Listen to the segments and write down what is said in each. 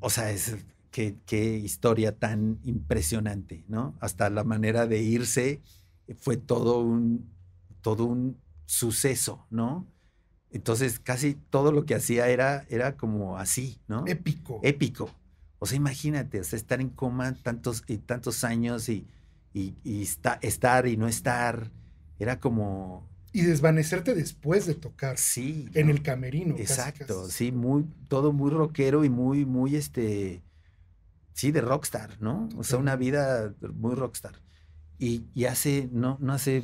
o sea, es qué, historia tan impresionante, ¿no? Hasta la manera de irse eh, fue todo un, todo un suceso, ¿no? Entonces, casi todo lo que hacía era, era como así, ¿no? Épico. Épico. O sea, imagínate, o sea, estar en coma tantos y tantos años y, y, estar y no estar. Era como, y desvanecerte después de tocar. Sí. En el camerino. Exacto, sí, muy, todo muy rockero y muy, muy este, sí, de rockstar, ¿no? O sea, una vida muy rockstar. Y, hace, no, no hace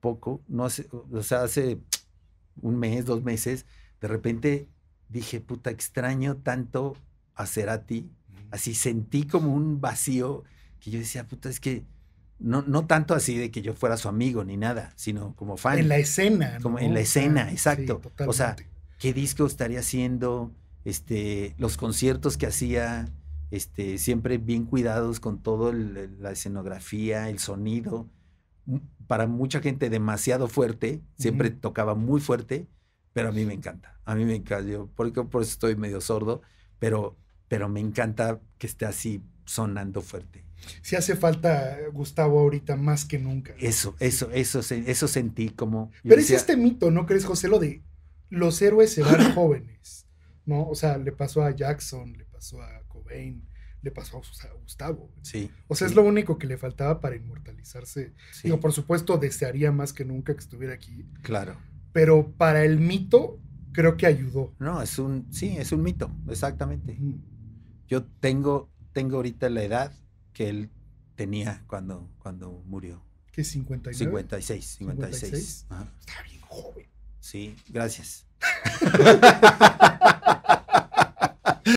poco, no hace, o sea, hace un mes, dos meses, de repente dije, puta, extraño tanto hacer a ti. Así sentí como un vacío que yo decía, puta, es que no, tanto así de que yo fuera su amigo ni nada, sino como fan. En la escena. Como en la escena, exacto. o sea, ¿qué disco estaría haciendo? Este, los conciertos que hacía, este, siempre bien cuidados con toda la escenografía, el sonido. Para mucha gente demasiado fuerte, siempre tocaba muy fuerte, pero a mí me encanta. A mí me encanta, yo por, eso estoy medio sordo, pero, pero me encanta que esté así sonando fuerte. Si hace falta Gustavo ahorita más que nunca. Eso, eso, eso, eso sentí como. Pero es este mito, ¿no crees, José? Lo de los héroes se van jóvenes, ¿no? O sea, le pasó a Jackson, le pasó a Cobain, le pasó a Gustavo. Sí. O sea, es lo único que le faltaba para inmortalizarse. Yo, por supuesto, desearía más que nunca que estuviera aquí. Claro. Pero para el mito, creo que ayudó. No, es un. Sí, es un mito, exactamente. Yo tengo tengo ahorita la edad que él tenía cuando, cuando murió. ¿Qué? ¿59? 56, 56. ¿56? Está bien joven. Sí, gracias.